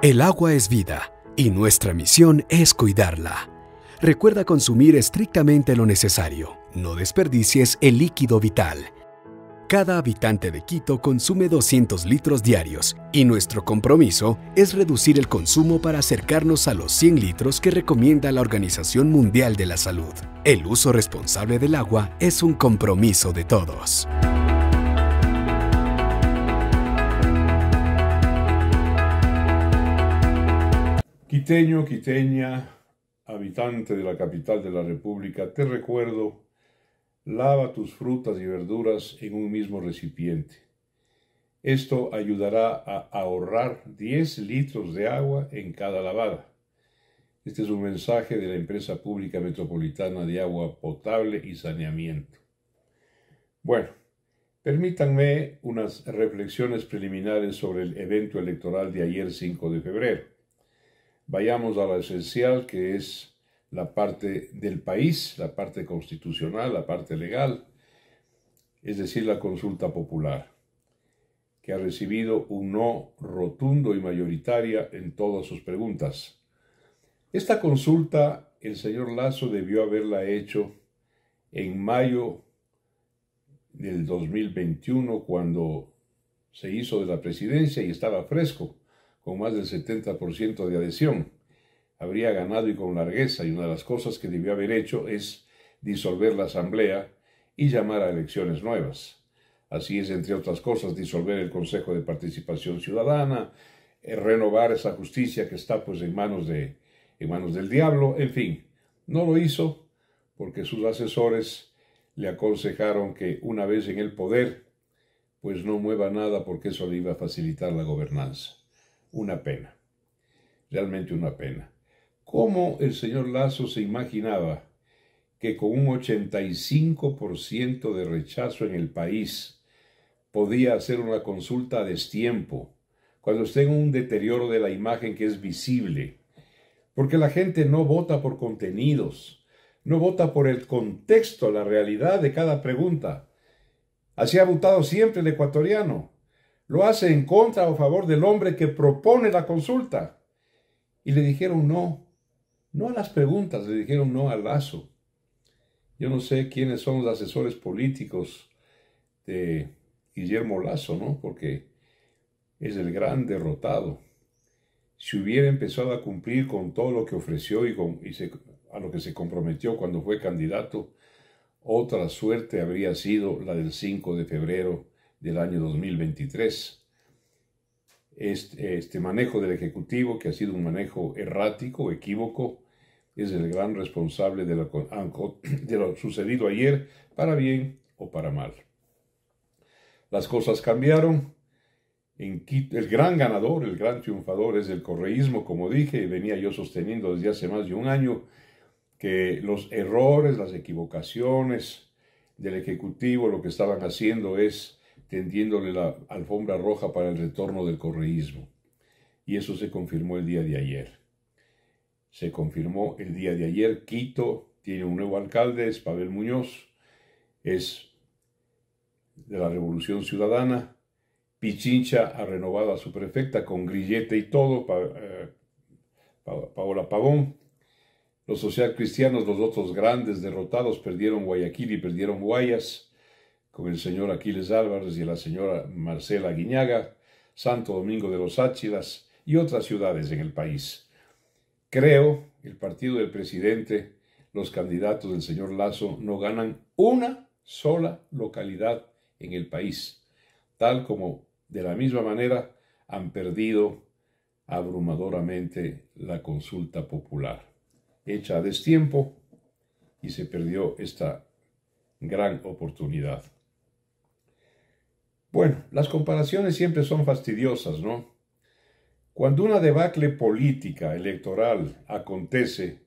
El agua es vida y nuestra misión es cuidarla. Recuerda consumir estrictamente lo necesario. No desperdicies el líquido vital. Cada habitante de Quito consume 200 litros diarios y nuestro compromiso es reducir el consumo para acercarnos a los 100 litros que recomienda la Organización Mundial de la Salud. El uso responsable del agua es un compromiso de todos. Quiteño, quiteña, habitante de la capital de la República, te recuerdo, lava tus frutas y verduras en un mismo recipiente. Esto ayudará a ahorrar 10 litros de agua en cada lavada. Este es un mensaje de la empresa pública metropolitana de agua potable y saneamiento. Bueno, permítanme unas reflexiones preliminares sobre el evento electoral de ayer 5 de febrero. Vayamos a lo esencial que es la parte del país, la parte constitucional, la parte legal, es decir, la consulta popular, que ha recibido un no rotundo y mayoritaria en todas sus preguntas. Esta consulta el señor Lazo debió haberla hecho en mayo del 2021 cuando se hizo de la presidencia y estaba fresco con más del 70% de adhesión. Habría ganado y con largueza, y una de las cosas que debió haber hecho es disolver la Asamblea y llamar a elecciones nuevas. Así es, entre otras cosas, disolver el Consejo de Participación Ciudadana, eh, renovar esa justicia que está pues en manos, de, en manos del diablo, en fin. No lo hizo porque sus asesores le aconsejaron que una vez en el poder, pues no mueva nada porque eso le iba a facilitar la gobernanza. Una pena, realmente una pena. ¿Cómo el señor Lazo se imaginaba que con un 85% de rechazo en el país podía hacer una consulta a destiempo, cuando esté en un deterioro de la imagen que es visible? Porque la gente no vota por contenidos, no vota por el contexto, la realidad de cada pregunta. Así ha votado siempre el ecuatoriano lo hace en contra o favor del hombre que propone la consulta. Y le dijeron no, no a las preguntas, le dijeron no al lazo. Yo no sé quiénes son los asesores políticos de Guillermo Lazo, ¿no? Porque es el gran derrotado. Si hubiera empezado a cumplir con todo lo que ofreció y, con, y a lo que se comprometió cuando fue candidato, otra suerte habría sido la del 5 de febrero del año 2023. Este, este, manejo del Ejecutivo, que ha sido un manejo errático, equívoco, es el gran responsable de lo, ah, de lo sucedido ayer, para bien o para mal. Las cosas cambiaron. En el gran ganador, el gran triunfador es el correísmo, como dije, venía yo sosteniendo desde hace más de un año que los errores, las equivocaciones del Ejecutivo, lo que estaban haciendo es tendiéndole la alfombra roja para el retorno del correísmo. Y eso se confirmó el día de ayer. Se confirmó el día de ayer. Quito tiene un nuevo alcalde, es Pavel Muñoz, es de la Revolución Ciudadana. Pichincha ha renovado a su prefecta con grillete y todo, eh, Paola Pavón. Los socialcristianos, los otros grandes derrotados, perdieron Guayaquil y perdieron Guayas con el señor Aquiles Álvarez y la señora Marcela Guiñaga, Santo Domingo de los Áchilas y otras ciudades en el país. Creo, el partido del presidente, los candidatos del señor Lazo no ganan una sola localidad en el país, tal como de la misma manera han perdido abrumadoramente la consulta popular, hecha a destiempo y se perdió esta gran oportunidad. Bueno, las comparaciones siempre son fastidiosas, ¿no? Cuando una debacle política electoral acontece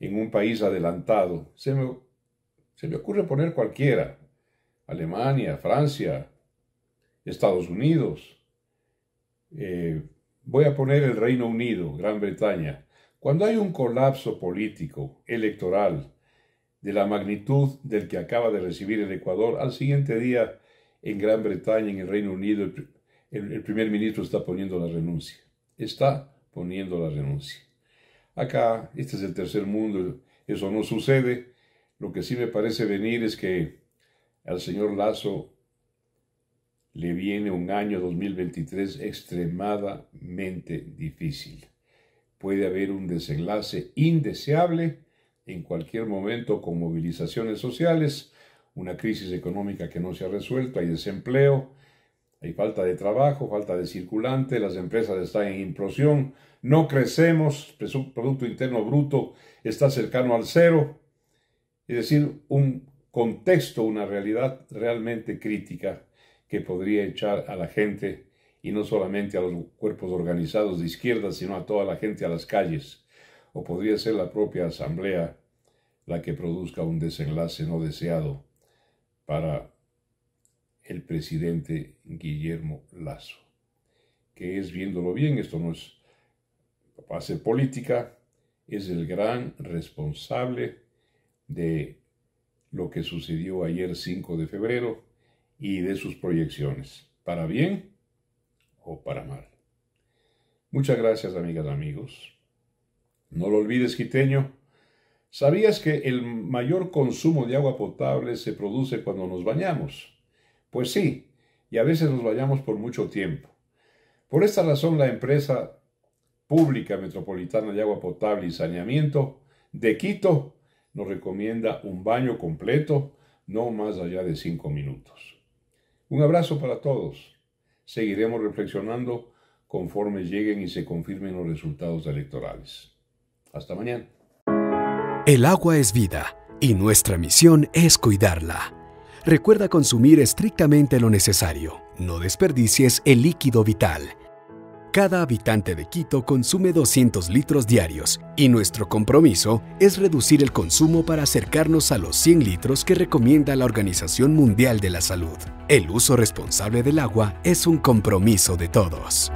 en un país adelantado, se me, ocurre poner cualquiera, Alemania, Francia, Estados Unidos. Eh, voy a poner el Reino Unido, Gran Bretaña. Cuando hay un colapso político, electoral, de la magnitud del que acaba de recibir el Ecuador, al siguiente día en Gran Bretaña, en el Reino Unido, el, primer ministro está poniendo la renuncia. Está poniendo la renuncia. Acá, este es el tercer mundo, eso no sucede. Lo que sí me parece venir es que al señor Lazo le viene un año 2023 extremadamente difícil. Puede haber un desenlace indeseable en cualquier momento con movilizaciones sociales, una crisis económica que no se ha resuelto, hay desempleo, hay falta de trabajo, falta de circulante, las empresas están en implosión, no crecemos, el Producto Interno Bruto está cercano al cero, es decir, un contexto, una realidad realmente crítica que podría echar a la gente, y no solamente a los cuerpos organizados de izquierda, sino a toda la gente a las calles, o podría ser la propia asamblea la que produzca un desenlace no deseado para el presidente Guillermo Lazo, que es, viéndolo bien, esto no es hacer política, es el gran responsable de lo que sucedió ayer 5 de febrero y de sus proyecciones, para bien o para mal. Muchas gracias, amigas, amigos. No lo olvides, quiteño. ¿Sabías que el mayor consumo de agua potable se produce cuando nos bañamos? Pues sí, y a veces nos bañamos por mucho tiempo. Por esta razón, la empresa pública metropolitana de agua potable y saneamiento de Quito nos recomienda un baño completo, no más allá de cinco minutos. Un abrazo para todos. Seguiremos reflexionando conforme lleguen y se confirmen los resultados electorales. Hasta mañana. El agua es vida y nuestra misión es cuidarla. Recuerda consumir estrictamente lo necesario. No desperdicies el líquido vital. Cada habitante de Quito consume 200 litros diarios y nuestro compromiso es reducir el consumo para acercarnos a los 100 litros que recomienda la Organización Mundial de la Salud. El uso responsable del agua es un compromiso de todos.